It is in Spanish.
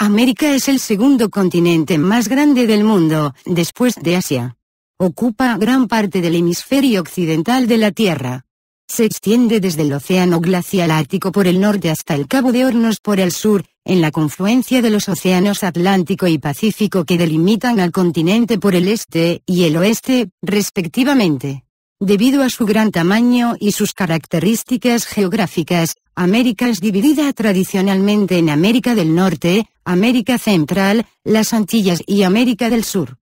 América es el segundo continente más grande del mundo, después de Asia. Ocupa gran parte del hemisferio occidental de la Tierra. Se extiende desde el Océano Glacial Ártico por el norte hasta el Cabo de Hornos por el sur, en la confluencia de los océanos Atlántico y Pacífico que delimitan al continente por el este y el oeste, respectivamente. Debido a su gran tamaño y sus características geográficas, América es dividida tradicionalmente en América del Norte, América Central, las Antillas y América del Sur.